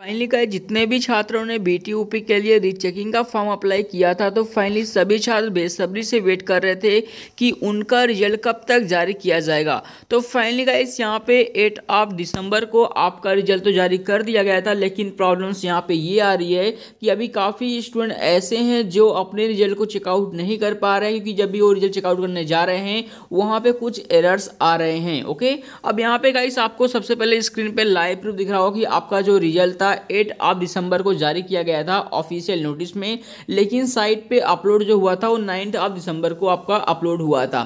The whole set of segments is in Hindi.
फाइनली का जितने भी छात्रों ने बीटीयूपी के लिए रीचेकिंग का फॉर्म अप्लाई किया था तो फाइनली सभी छात्र बेसब्री से वेट कर रहे थे कि उनका रिजल्ट कब तक जारी किया जाएगा तो फाइनली का इस यहाँ पे एट ऑफ दिसंबर को आपका रिजल्ट तो जारी कर दिया गया था लेकिन प्रॉब्लम्स यहाँ पे ये आ रही है कि अभी काफ़ी स्टूडेंट ऐसे हैं जो अपने रिजल्ट को चेकआउट नहीं कर पा रहे क्योंकि जब भी वो रिजल्ट चेकआउट करने जा रहे हैं वहाँ पर कुछ एरर्स आ रहे हैं ओके अब यहाँ पे गाइस आपको सबसे पहले स्क्रीन पर लाइव प्रूफ दिख रहा हो कि आपका जो रिजल्ट था 8 ऑफ दिसंबर को जारी किया गया था ऑफिशियल नोटिस में लेकिन साइट पे अपलोड जो हुआ था वो नाइन्थ ऑफ दिसंबर को आपका अपलोड हुआ था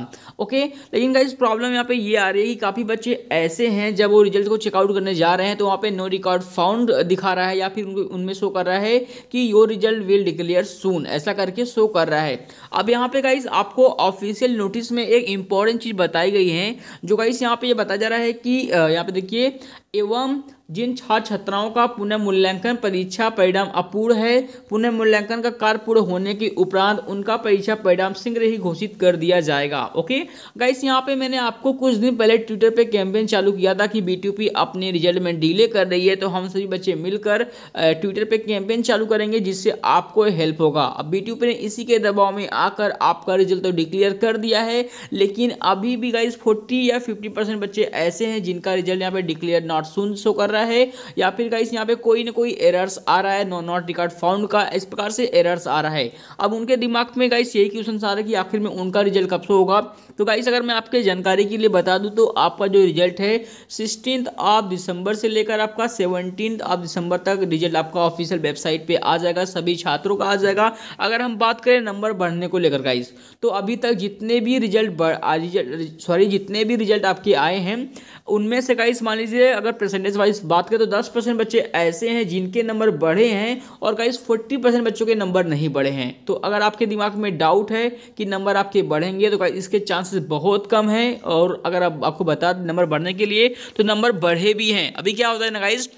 ओके लेकिन गाइज प्रॉब्लम यहाँ पे ये आ रही है कि काफ़ी बच्चे ऐसे हैं जब वो रिजल्ट को चेकआउट करने जा रहे हैं तो वहाँ पे नो रिकॉर्ड फाउंड दिखा रहा है या फिर उनमें शो कर रहा है कि your result will declare soon ऐसा करके शो कर रहा है अब यहाँ पे गाइज आपको ऑफिशियल नोटिस में एक इंपॉर्टेंट चीज़ बताई गई है जो गाइस यहाँ पे ये यह बताया जा रहा है कि यहाँ पे देखिए एवं जिन छात्र छात्राओं का पुनः मूल्यांकन परीक्षा परिणाम अपूर्ण है पुनः मूल्यांकन का कार्य पूर्ण होने के उपरांत उनका परीक्षा परिणाम शीघ्र ही घोषित कर दिया जाएगा ओके गाइस यहाँ पे मैंने आपको कुछ दिन पहले ट्विटर पे कैंपेन चालू किया था कि बी अपने रिजल्ट में डिले कर रही है तो हम सभी बच्चे मिलकर ट्विटर पर कैंपेन चालू करेंगे जिससे आपको हेल्प होगा अब बी ने इसी के दबाव में आकर आपका रिजल्ट तो डिक्लेयर कर दिया है लेकिन अभी भी गाइस फोर्टी या फिफ्टी बच्चे ऐसे हैं जिनका रिजल्ट यहाँ पर डिक्लेयर नॉट सुन सो कर रहा है या फिर गाइस यहाँ पे कोई ना कोई एरर्स आ रहा है नो नॉट रिकॉर्ड फाउंड का इस प्रकार से एरर्स आ रहा है अब उनके दिमाग में गाइस यही क्वेश्चन आ रहा है कि आखिर में उनका रिजल्ट कब से होगा तो गाइस अगर मैं आपके जानकारी के लिए बता दूँ तो आपका जो रिजल्ट है सिक्सटीन ऑफ दिसंबर से लेकर आपका सेवनटीन ऑफ दिसंबर तक रिजल्ट आपका ऑफिशियल वेबसाइट पर आ जाएगा सभी छात्रों का आ जाएगा अगर हम बात करें नंबर बढ़ने को लेकर गाइस तो अभी तक जितने भी रिजल्ट सॉरी जितने भी रिजल्ट आपके आए हैं उनमें से गाइस मान लीजिए अगर परसेंटेज वाइज बात करें तो दस परसेंट बच्चे ऐसे हैं जिनके नंबर बढ़े हैं और कई फोर्टी परसेंट बच्चों के नंबर नहीं बढ़े हैं तो अगर आपके दिमाग में डाउट है कि नंबर आपके बढ़ेंगे तो इसके चांसेस बहुत कम हैं और अगर आप, आपको बता नंबर बढ़ने के लिए तो नंबर बढ़े भी हैं अभी क्या होता है ना गाइज़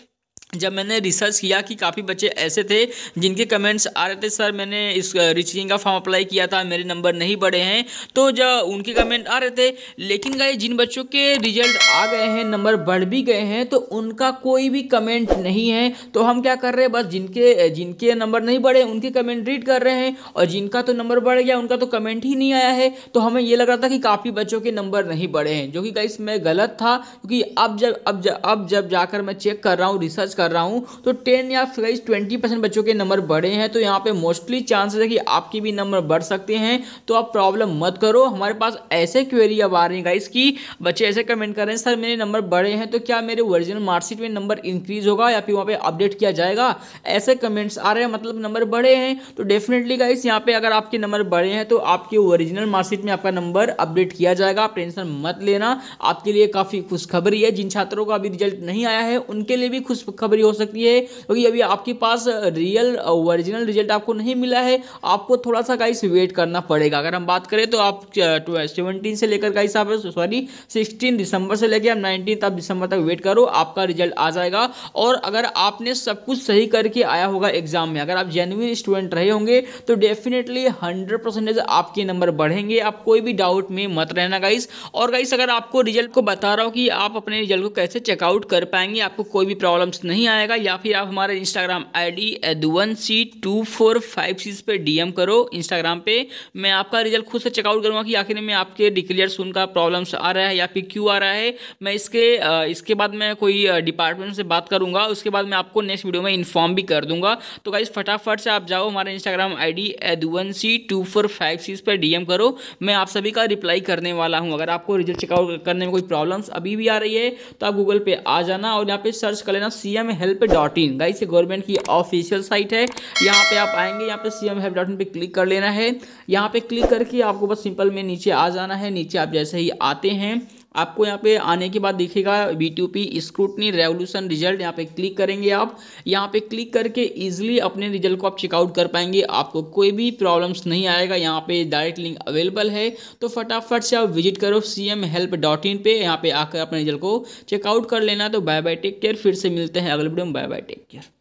जब मैंने रिसर्च किया कि काफ़ी बच्चे ऐसे थे जिनके कमेंट्स आ रहे थे सर मैंने इस रिचिंग का फॉर्म अप्लाई किया था मेरे नंबर नहीं बढ़े हैं तो जब उनके कमेंट आ रहे थे लेकिन गए जिन बच्चों के रिजल्ट आ गए हैं नंबर बढ़ भी गए हैं तो उनका कोई भी कमेंट नहीं है तो हम क्या कर रहे हैं बस जिनके जिनके नंबर नहीं बढ़े उनके कमेंट रीड कर रहे हैं और जिनका तो नंबर बढ़ गया उनका तो कमेंट ही नहीं आया है तो हमें यह लग रहा था कि काफ़ी बच्चों के नंबर नहीं बढ़े हैं जो कि गई मैं गलत था क्योंकि अब जब अब जब अब जब जाकर मैं चेक कर रहा हूँ रिसर्च कर रहा हूँ तो टेन या फ्लाइज ट्वेंटी परसेंट बच्चों के नंबर बढ़े हैं तो यहाँ पे मोस्टली चांसेस है कि आपके भी नंबर बढ़ सकते हैं तो आप प्रॉब्लम मत करो हमारे पास ऐसे क्वेरी अब आ रही है इसकी बच्चे ऐसे कमेंट कर रहे हैं सर मेरे नंबर बढ़े हैं तो क्या मेरे ओरिजिनल मार्कशीट में नंबर इंक्रीज होगा या फिर वहाँ पर अपडेट किया जाएगा ऐसे कमेंट्स आ रहे हैं मतलब नंबर बढ़े हैं तो डेफिनेटली गाइस यहाँ पे अगर आपके नंबर बढ़े हैं तो आपके ओरिजिनल मार्कशीट में आपका नंबर अपडेट किया जाएगा आप टेंशन मत लेना आपके लिए काफ़ी खुशखबरी है जिन छात्रों का अभी रिजल्ट नहीं आया है उनके लिए भी खुशखबरी खुशखबरी हो सकती है क्योंकि अभी आपके पास रियल ओरिजिनल रिजल्ट आपको नहीं मिला है आपको थोड़ा सा गाइस वेट करना पड़ेगा अगर हम बात करें तो आप सेवनटीन से लेकर गाइस आप सॉरी सिक्सटीन दिसंबर से लेकर आप नाइनटीन आप दिसंबर तक वेट करो आपका रिजल्ट आ जाएगा और अगर आपने सब कुछ सही करके आया होगा एग्जाम में अगर आप जेन्यून स्टूडेंट रहे होंगे तो डेफिनेटली हंड्रेड परसेंटेज आपके नंबर बढ़ेंगे आप कोई भी डाउट में मत रहना गाइस और गाइस अगर आपको रिजल्ट को बता रहा हूँ कि आप अपने रिजल्ट को कैसे चेकआउट कर पाएंगे आपको कोई भी प्रॉब्लम्स नहीं नहीं आएगा या फिर आप हमारे इंस्टाग्राम आई डी एदवन C two four five six पर डी एम करो इंस्टाग्राम पे मैं आपका रिजल्ट खुद से चेकआउट करूँगा कि आखिर में आपके डिक्लेयर सुन का प्रॉब्लम्स आ रहा है या फिर क्यों आ रहा है मैं इसके इसके बाद मैं कोई डिपार्टमेंट से बात करूँगा उसके बाद मैं आपको नेक्स्ट वीडियो में इन्फॉर्म भी कर दूंगा तो गाइज फटाफट से आप जाओ हमारे इंस्टाग्राम आई डी एदवन C two four five six पर डी एम करो मैं आप सभी का रिप्लाई करने वाला हूँ अगर आपको रिजल्ट चेकआउट करने में कोई प्रॉब्लम्स अभी भी आ रही है तो आप गूगल पे आ जाना और यहाँ पे सर्च कर लेना C M M help dot in guys ये गवर्नमेंट की ऑफिशियल साइट है यहाँ पे आप आएंगे यहाँ पे C M help dot in पर क्लिक कर लेना है यहाँ पे क्लिक करके आपको बस सिंपल में नीचे आ जाना है नीचे आप जैसे ही आते हैं आपको यहाँ पे आने के बाद दिखेगा B two P scrutiny revolution result यहाँ पे क्लिक करेंगे आप यहाँ पे क्लिक करके इजीली अपने रिजल्ट को आप चेकआउट कर पाएंगे आपको कोई भी प्रॉब्लम्स नहीं आएगा यहाँ पे डायरेक्ट लिंक अवेलेबल है तो फटाफट से आप विजिट करो C M help dot in पर यहाँ पर आकर अपने रिजल्ट को चेकआउट कर लेना तो बाय बाय टेक केयर फिर से मिलते हैं अगले वीडियो में बाय बाय टेक केयर